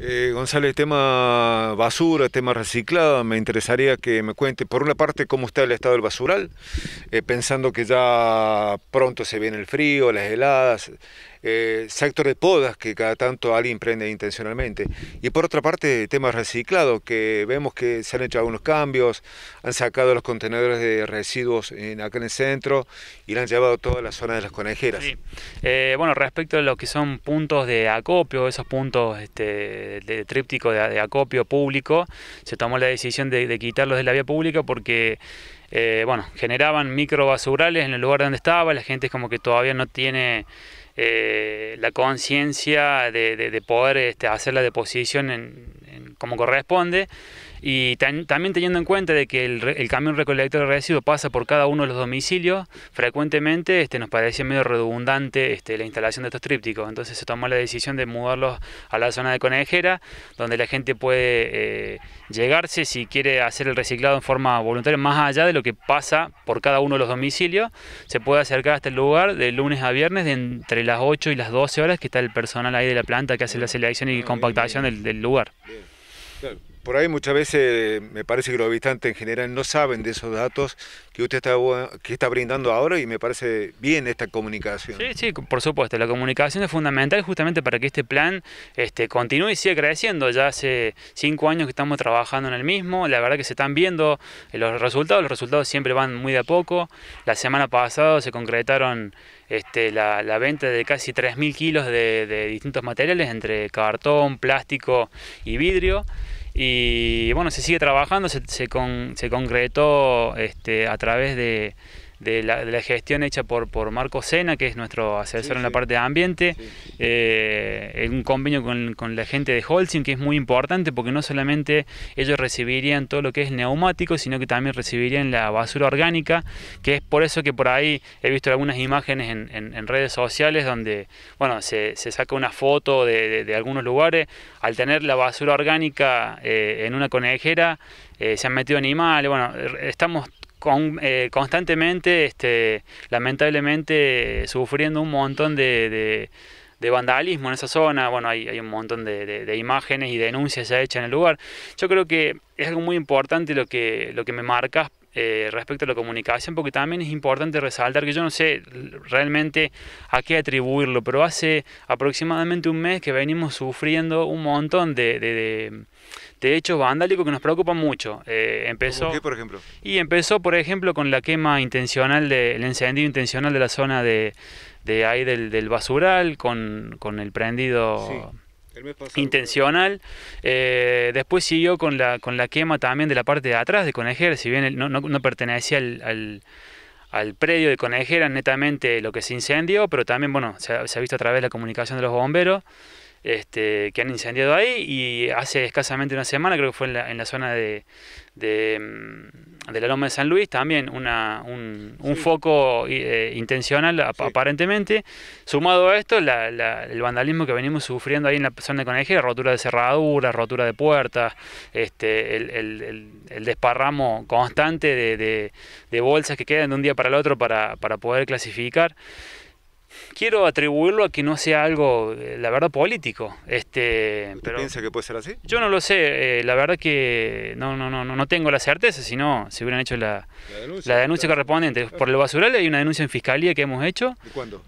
Eh, González, tema basura, tema reciclado, me interesaría que me cuente, por una parte, cómo está el estado del basural, eh, pensando que ya pronto se viene el frío, las heladas, eh, sector de podas que cada tanto alguien prende intencionalmente. Y por otra parte, temas reciclados, que vemos que se han hecho algunos cambios, han sacado los contenedores de residuos acá en el centro y la han llevado a toda la zona de las conejeras. Eh, bueno, respecto a lo que son puntos de acopio, esos puntos este, de tríptico de, acopio público, se tomó la decisión de, quitarlos de la vía pública porque... Eh, bueno, generaban microbasurales en el lugar donde estaba, la gente como que todavía no tiene eh, la conciencia de, de, de, poder este, hacer la deposición en, como corresponde y también teniendo en cuenta de que el, camión recolector de residuos pasa por cada uno de los domicilios, frecuentemente este, nos parece medio redundante este, la instalación de estos trípticos, entonces se tomó la decisión de mudarlos a la zona de Conejera, donde la gente puede eh, llegarse si quiere hacer el reciclado en forma voluntaria, más allá de lo que pasa por cada uno de los domicilios, se puede acercar hasta el lugar de lunes a viernes de entre las 8 y las 12 horas que está el personal ahí de la planta que hace la selección y ah, compactación del lugar. Go. Por ahí muchas veces me parece que los habitantes en general no saben de esos datos que usted está, brindando ahora y me parece bien esta comunicación. Sí, sí, por supuesto. La comunicación es fundamental justamente para que este plan este, continúe y siga creciendo. Ya hace cinco años que estamos trabajando en el mismo. La verdad que se están viendo los resultados. Los resultados siempre van muy de a poco. La semana pasada se concretaron este, la, venta de casi 3.000 kilos de distintos materiales entre cartón, plástico y vidrio. Y bueno, se sigue trabajando, se, concretó este, a través de, de la, gestión hecha por, por Marco Sena, que es nuestro asesor en la parte de ambiente, eh, en un convenio con, la gente de Holcim, que es muy importante porque no solamente ellos recibirían todo lo que es neumático, sino que también recibirían la basura orgánica, que es por eso que por ahí he visto algunas imágenes en, en, redes sociales donde bueno se, saca una foto de, algunos lugares, al tener la basura orgánica eh, en una conejera, eh, se han metido animales, bueno, estamos eh, constantemente, este, lamentablemente, sufriendo un montón de, vandalismo en esa zona. Bueno, hay, un montón de, imágenes y denuncias ya hechas en el lugar. Yo creo que es algo muy importante lo que, lo que me marcas eh, respecto a la comunicación, porque también es importante resaltar que yo no sé realmente a qué atribuirlo, pero hace aproximadamente un mes que venimos sufriendo un montón de, de, de, hechos vandálicos que nos preocupan mucho. Eh, empezó, qué, por ejemplo? Y empezó, por ejemplo, con la quema intencional, de, el encendido intencional de la zona de, ahí del, basural, con, con el prendido intencional. Eh, después siguió con la, con la quema también de la parte de atrás de Conejer, si bien no, no, pertenecía al, al, predio de Conejera netamente lo que se incendió, pero también, bueno, se, se ha visto a través de la comunicación de los bomberos. Este, que han incendiado ahí y hace escasamente una semana, creo que fue en la, en la zona de, de, mm, de, la Loma de San Luis, también una, un, un foco eh, intencional aparentemente. Sumado a esto, el vandalismo que venimos sufriendo ahí en la zona de Conejera, rotura de cerraduras, rotura de puertas, este, el, el, el, desparramo constante de, de, de, bolsas que quedan de un día para el otro para, para poder clasificar quiero atribuirlo a que no sea algo, eh, la verdad, político. Este, ¿Piensa que puede ser así? Yo no lo sé. Eh, la verdad que no, no, no, no tengo la certeza, si no, se hubieran hecho la, denuncia, correspondiente. Por el basural hay una denuncia en fiscalía que hemos hecho. ¿De cuándo?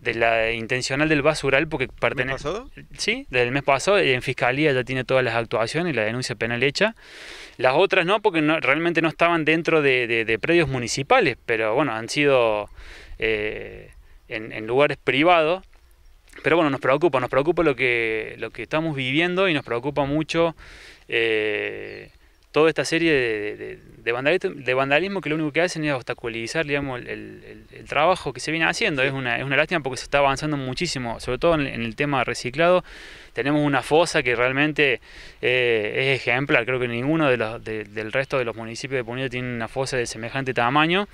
de la intencional del basural porque pertenece. ¿Mes pasado? Sí, del mes pasado. y En fiscalía ya tiene todas las actuaciones y la denuncia penal hecha. Las otras no, porque realmente no estaban dentro de, predios municipales, pero bueno, han sido. Eh, en, lugares privados. Pero bueno, nos preocupa, nos preocupa lo que, lo que estamos viviendo y nos preocupa mucho eh, toda esta serie de, de, vandalismo, que lo único que hacen es obstaculizar digamos, el, trabajo que se viene haciendo. Es una, lástima porque se está avanzando muchísimo, sobre todo en, el tema reciclado. Tenemos una fosa que realmente eh, es ejemplar, creo que ninguno del resto de los municipios de Poniente tiene una fosa de semejante tamaño,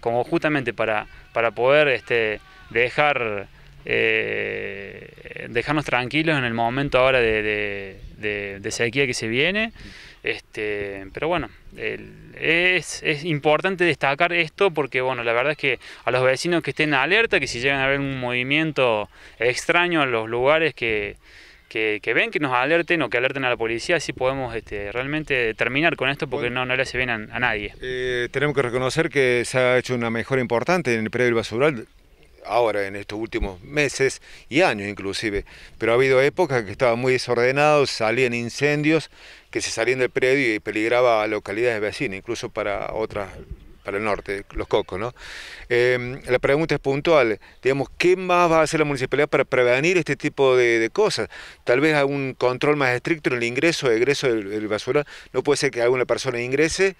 como justamente para, para poder este, dejar eh, dejarnos tranquilos en el momento ahora de, sequía que se viene. Este, pero bueno, es, importante destacar esto porque bueno, la verdad es que a los vecinos que estén alerta, que si llegan a ver un movimiento extraño en los lugares que, ven, que nos alerten o que alerten a la policía, así podemos este, realmente terminar con esto porque no, le hace bien a, nadie. Eh, tenemos que reconocer que se ha hecho una mejora importante en el predio del basural ahora en estos últimos meses y años inclusive, pero ha habido épocas que estaban muy desordenados, salían incendios que se salían del predio y peligraba a localidades vecinas, incluso para otras para el norte, los cocos, ¿no? Em, la pregunta es puntual, digamos, ¿qué más va a hacer la municipalidad para prevenir este tipo de, cosas? Tal vez algún control más estricto en el ingreso, egreso del, del basura, no puede ser que alguna persona ingrese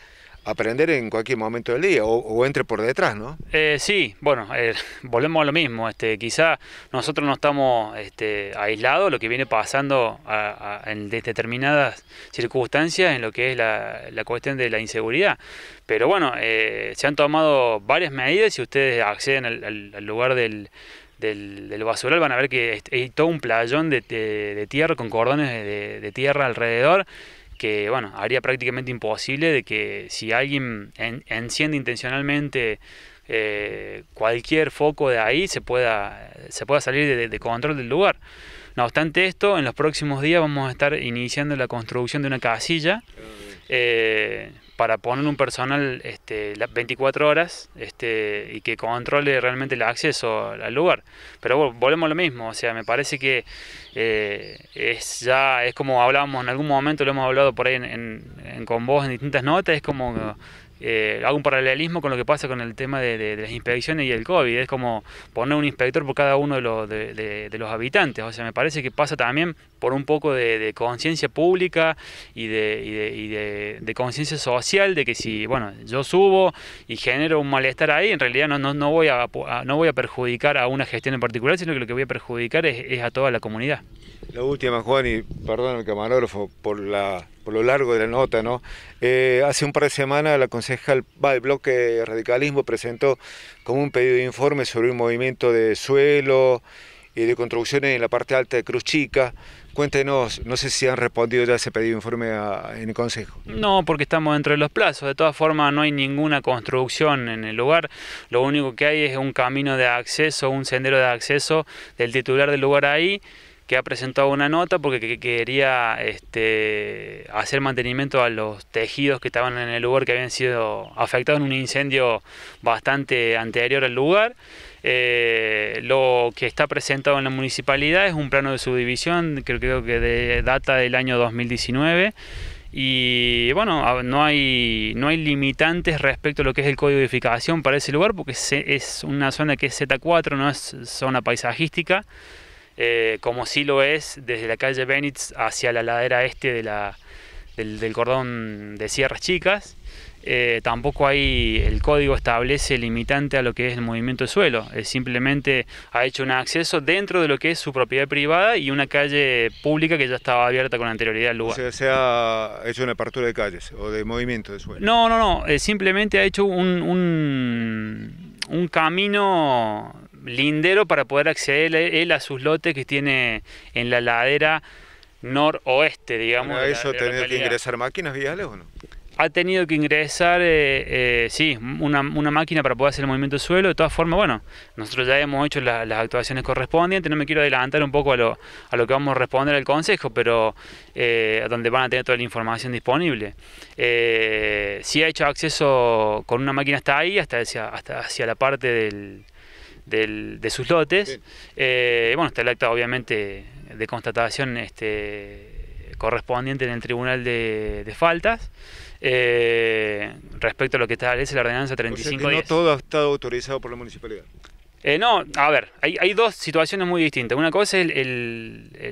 aprender en cualquier momento del día o, entre por detrás, ¿no? Eh, sí, bueno, eh, volvemos a lo mismo. Este, quizá nosotros no estamos este, aislados lo que viene pasando a, en determinadas circunstancias en lo que es la, cuestión de la inseguridad. Pero bueno, eh, se han tomado varias medidas. Si ustedes acceden al, lugar del, basural van a ver que hay todo un playón de, tierra con cordones de tierra alrededor que bueno, haría prácticamente imposible de que si alguien enciende intencionalmente eh, cualquier foco de ahí se pueda, se pueda salir de, control del lugar. No obstante esto, en los próximos días vamos a estar iniciando la construcción de una casilla ah, para poner un personal este, 24 horas este, y que controle realmente el acceso al lugar. Pero volvemos a lo mismo, o sea, me parece que eh, es ya, es como hablábamos en algún momento, lo hemos hablado por ahí con vos en distintas notas, es como eh, hago un paralelismo con lo que pasa con el tema de, las inspecciones y el COVID. Es como poner un inspector por cada uno de los, de, los habitantes. O sea, me parece que pasa también por un poco de, conciencia pública y de, conciencia social de que si, bueno, yo subo y genero un malestar ahí, en realidad no, no, voy, a, no voy a perjudicar a una gestión en particular, sino que lo que voy a perjudicar es, es a toda la comunidad. La última, Juan, y perdón el camarógrafo por la por lo largo de la nota, ¿no? Eh, hace un par de semanas la concejal el bloque radicalismo presentó como un pedido de informe sobre un movimiento de suelo y eh, de construcciones en la parte alta de Cruz Chica. Cuéntenos, no sé si han respondido ya ese pedido de informe en el Consejo. No, porque estamos dentro de los plazos. De todas formas, no hay ninguna construcción en el lugar. Lo único que hay es un camino de acceso, un sendero de acceso del titular del lugar ahí que ha presentado una nota porque quería este, hacer mantenimiento a los tejidos que estaban en el lugar que habían sido afectados en un incendio bastante anterior al lugar. Eh, lo que está presentado en la municipalidad es un plano de subdivisión, creo, creo que data del año 2019 y bueno, no hay, no hay limitantes respecto a lo que es el código de edificación para ese lugar porque es una zona que es Z4, no es zona paisajística. Eh, como sí lo es desde la calle Benitz hacia la ladera este de la, del, cordón de Sierras Chicas. Eh, tampoco hay, el código establece limitante a lo que es el movimiento de suelo, eh, simplemente ha hecho un acceso dentro de lo que es su propiedad privada y una calle pública que ya estaba abierta con anterioridad al lugar. O sea, se ha hecho una apertura de calles o de movimiento de suelo. No, no, no, simplemente ha hecho un, un, un camino lindero para poder acceder él a sus lotes que tiene en la ladera noroeste, digamos. ¿A eso ha tenido que ingresar máquinas viales o no? Ha tenido que ingresar, eh, eh, sí, una, máquina para poder hacer el movimiento de suelo. De todas formas, bueno, nosotros ya hemos hecho las actuaciones correspondientes. No me quiero adelantar un poco a lo, a lo que vamos a responder al Consejo, pero eh, donde van a tener toda la información disponible. sí ha hecho acceso con una máquina hasta ahí, hasta hasta hacia la parte del, del, de sus lotes. Eh, bueno, está el acta obviamente de constatación este, correspondiente en el Tribunal de, Faltas. Eh, respecto a lo que establece la ordenanza 35 o sea que no todo ha estado autorizado por la municipalidad. Eh, no, a ver, hay, dos situaciones muy distintas. Una cosa es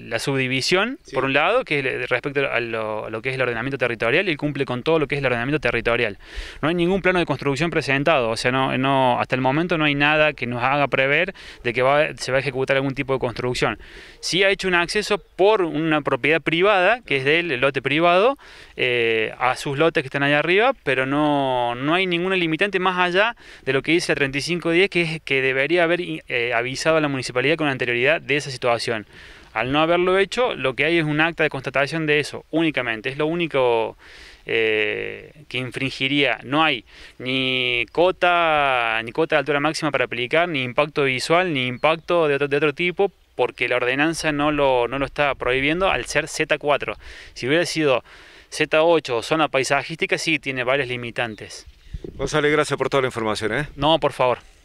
la subdivisión, por un lado, que es respecto a lo, que es el ordenamiento territorial, y cumple con todo lo que es el ordenamiento territorial. No hay ningún plano de construcción presentado, o sea, no, no, hasta el momento no hay nada que nos haga prever de que se va a ejecutar algún tipo de construcción. Sí ha hecho un acceso por una propiedad privada, que es del lote privado, eh, a sus lotes que están allá arriba, pero no, hay ninguna limitante más allá de lo que dice la 3510, que es que debería haber eh, avisado a la municipalidad con anterioridad de esa situación. Al no haberlo hecho, lo que hay es un acta de constatación de eso, únicamente. Es lo único eh, que infringiría. No hay ni cota, ni cota de altura máxima para aplicar, ni impacto visual, ni impacto de otro, de tipo, porque la ordenanza no lo, no lo está prohibiendo al ser Z4. Si hubiera sido Z8 o zona paisajística, sí tiene varias limitantes. González, gracias por toda la información. ¿eh? No, por favor.